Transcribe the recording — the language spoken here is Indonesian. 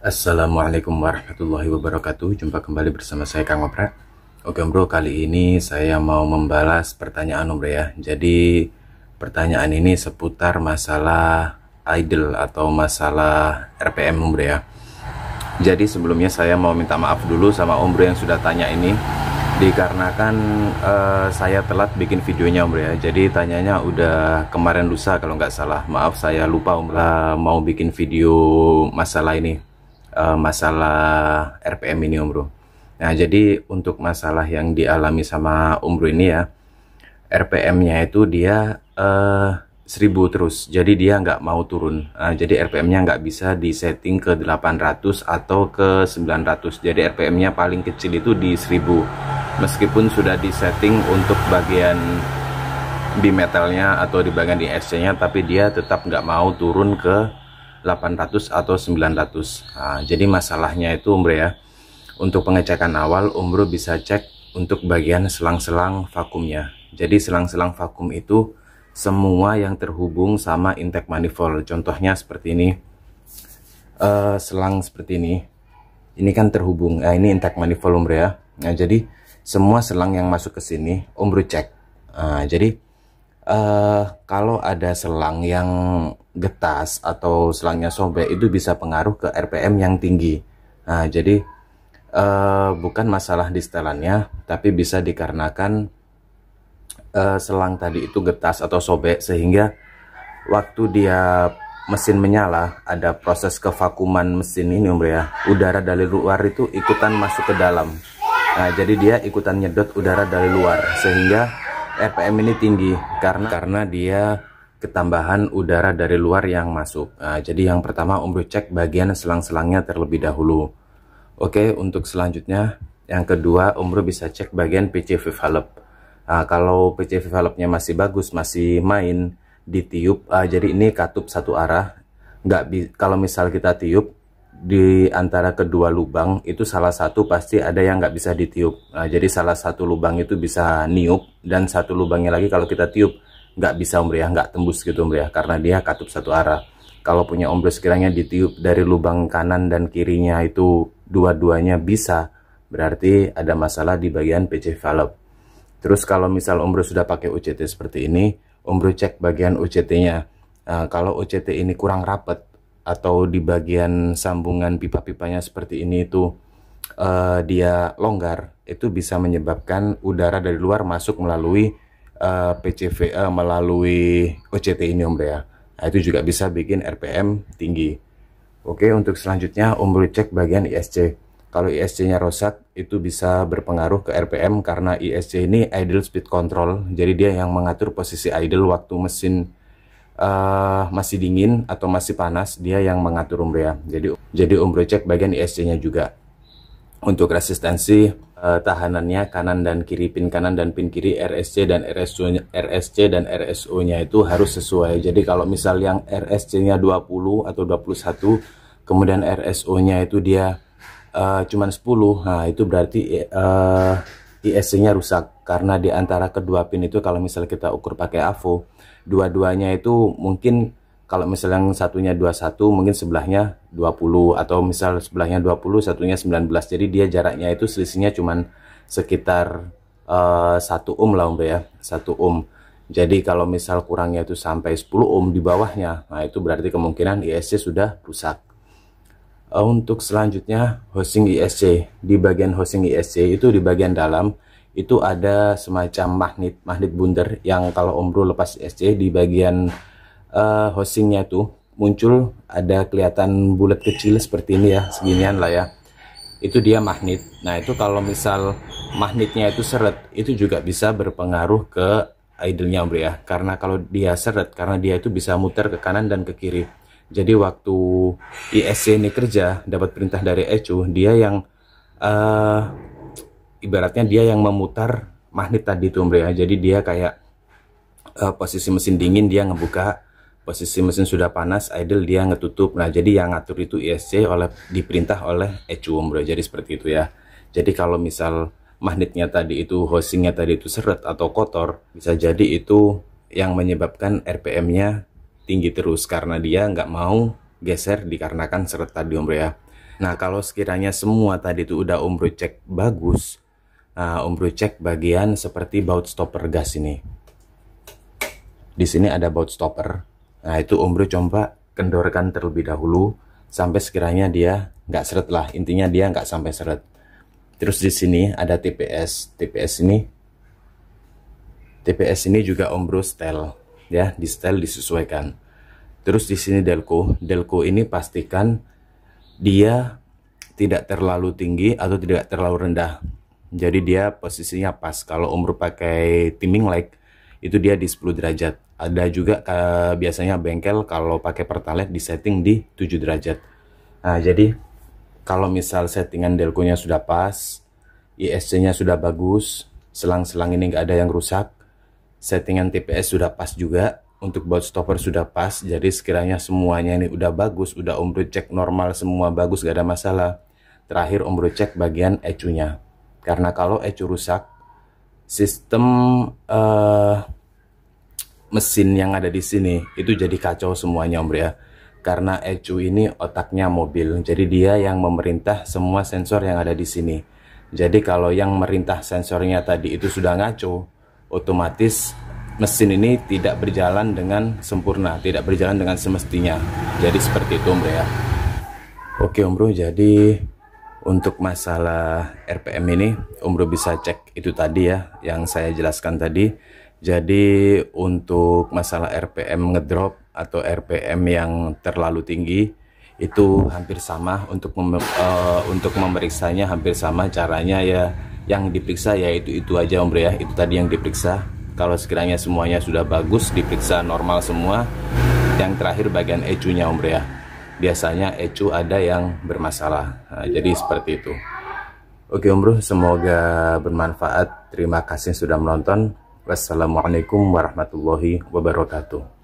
Assalamualaikum warahmatullahi wabarakatuh Jumpa kembali bersama saya Kang Opra Oke bro kali ini saya mau membalas pertanyaan bro ya Jadi pertanyaan ini seputar masalah idle atau masalah RPM bro ya Jadi sebelumnya saya mau minta maaf dulu sama Om Bro yang sudah tanya ini dikarenakan uh, saya telat bikin videonya Om ya. Jadi tanyanya udah kemarin lusa kalau nggak salah. Maaf saya lupa Om uh, mau bikin video masalah ini uh, masalah RPM ini Om Bro. Nah, jadi untuk masalah yang dialami sama Om ini ya, RPM-nya itu dia uh, eh, 1000 terus. Jadi dia nggak mau turun. Uh, jadi RPM-nya nggak bisa di setting ke 800 atau ke 900. Jadi RPM-nya paling kecil itu di 1000. Meskipun sudah di setting untuk bagian bimetalnya atau di bagian di SC-nya, tapi dia tetap nggak mau turun ke 800 atau 900 nah, jadi masalahnya itu umbre ya untuk pengecekan awal umro bisa cek untuk bagian selang-selang vakumnya jadi selang-selang vakum itu semua yang terhubung sama intake manifold contohnya seperti ini uh, selang seperti ini ini kan terhubung nah, ini intake manifold umbre ya nah jadi semua selang yang masuk ke sini umro cek nah, jadi uh, kalau ada selang yang getas atau selangnya sobek itu bisa pengaruh ke RPM yang tinggi. Nah, jadi uh, bukan masalah di setelannya, tapi bisa dikarenakan uh, selang tadi itu getas atau sobek sehingga waktu dia mesin menyala ada proses kevakuman mesin ini Om ya. Udara dari luar itu ikutan masuk ke dalam. Nah, jadi dia ikutan nyedot udara dari luar sehingga RPM ini tinggi karena karena dia ketambahan udara dari luar yang masuk. Nah, jadi yang pertama Om cek bagian selang-selangnya terlebih dahulu. Oke, untuk selanjutnya yang kedua Om bisa cek bagian PCV valve. Nah, kalau PCV valve-nya masih bagus, masih main, ditiup. Uh, jadi ini katup satu arah. Nggak kalau misal kita tiup, di antara kedua lubang itu salah satu pasti ada yang nggak bisa ditiup. Nah, jadi salah satu lubang itu bisa niup dan satu lubangnya lagi kalau kita tiup nggak bisa umriah, nggak tembus gitu ya, karena dia katup satu arah. Kalau punya ombles sekiranya ditiup dari lubang kanan dan kirinya itu dua-duanya bisa, berarti ada masalah di bagian PC valve. Terus kalau misal umbro sudah pakai UCT seperti ini, umbro cek bagian UCT-nya. Nah, kalau UCT ini kurang rapat, atau di bagian sambungan pipa-pipanya seperti ini itu uh, dia longgar itu bisa menyebabkan udara dari luar masuk melalui uh, eh, PCV uh, eh, melalui OCT ini Om ya. Nah, itu juga bisa bikin RPM tinggi. Oke, untuk selanjutnya Om Bro cek bagian ISC. Kalau ISC-nya rusak, itu bisa berpengaruh ke RPM karena ISC ini idle speed control. Jadi dia yang mengatur posisi idle waktu mesin uh, masih dingin atau masih panas dia yang mengatur umbria ya. jadi jadi umbro cek bagian ISC-nya juga untuk resistensi uh, tahanannya kanan dan kiri pin kanan dan pin kiri RSC dan RSO -nya, RSC dan RSO nya itu harus sesuai jadi kalau misal yang RSC nya 20 atau 21 kemudian RSO nya itu dia uh, cuman 10 nah itu berarti uh, ISC-nya rusak karena di antara kedua pin itu kalau misalnya kita ukur pakai AVO, dua-duanya itu mungkin kalau misalnya yang satunya 21 mungkin sebelahnya 20 atau misal sebelahnya 20 satunya 19 jadi dia jaraknya itu selisihnya cuman sekitar eh, satu uh, ohm lah Om ya satu ohm jadi kalau misal kurangnya itu sampai 10 ohm di bawahnya nah itu berarti kemungkinan ISC sudah rusak Eh, untuk selanjutnya hosting ISC e di bagian hosting ISC e itu di bagian dalam itu ada semacam magnet magnet bundar yang kalau Om lepas ISC e di bagian uh, hostingnya tuh muncul ada kelihatan bulat kecil seperti ini ya seginian lah ya itu dia magnet nah itu kalau misal magnetnya itu seret itu juga bisa berpengaruh ke idlenya Om ya karena kalau dia seret karena dia itu bisa muter ke kanan dan ke kiri jadi waktu ISC ini kerja dapat perintah dari ECU, dia yang uh, ibaratnya dia yang memutar magnet tadi tuh Mbak ya. Jadi dia kayak uh, posisi mesin dingin dia ngebuka, posisi mesin sudah panas idle dia ngetutup. Nah, jadi yang ngatur itu ISC oleh diperintah oleh ECU Mbak. Ya. Jadi seperti itu ya. Jadi kalau misal magnetnya tadi itu housingnya tadi itu seret atau kotor, bisa jadi itu yang menyebabkan RPM-nya tinggi terus karena dia nggak mau geser dikarenakan serta di ombre ya. Nah kalau sekiranya semua tadi itu udah ombre cek bagus, uh, nah, ombre cek bagian seperti baut stopper gas ini. Di sini ada baut stopper. Nah itu ombre coba kendorkan terlebih dahulu sampai sekiranya dia nggak seret lah. Intinya dia nggak sampai seret. Terus di sini ada TPS. TPS ini TPS ini juga ombro style ya di style disesuaikan terus di sini delco delco ini pastikan dia tidak terlalu tinggi atau tidak terlalu rendah jadi dia posisinya pas kalau umur pakai timing light itu dia di 10 derajat ada juga ke, biasanya bengkel kalau pakai pertalite setting di 7 derajat nah jadi kalau misal settingan nya sudah pas ISC nya sudah bagus selang-selang ini nggak ada yang rusak settingan TPS sudah pas juga untuk baut stopper sudah pas jadi sekiranya semuanya ini udah bagus udah om cek normal semua bagus gak ada masalah terakhir om cek bagian ECU-nya, karena kalau ecu rusak sistem uh, mesin yang ada di sini itu jadi kacau semuanya om ya karena ecu ini otaknya mobil jadi dia yang memerintah semua sensor yang ada di sini jadi kalau yang merintah sensornya tadi itu sudah ngaco otomatis mesin ini tidak berjalan dengan sempurna, tidak berjalan dengan semestinya. Jadi seperti itu, Om Bro ya. Oke, Om Bro, jadi untuk masalah RPM ini, Om Bro bisa cek itu tadi ya yang saya jelaskan tadi. Jadi untuk masalah RPM ngedrop atau RPM yang terlalu tinggi itu hampir sama untuk mem uh, untuk memeriksanya hampir sama caranya ya yang diperiksa yaitu itu aja Om bro ya itu tadi yang diperiksa kalau sekiranya semuanya sudah bagus diperiksa normal semua yang terakhir bagian ecunya Om bro ya biasanya ecu ada yang bermasalah nah, jadi seperti itu Oke Om Bro semoga bermanfaat terima kasih sudah menonton Wassalamualaikum warahmatullahi wabarakatuh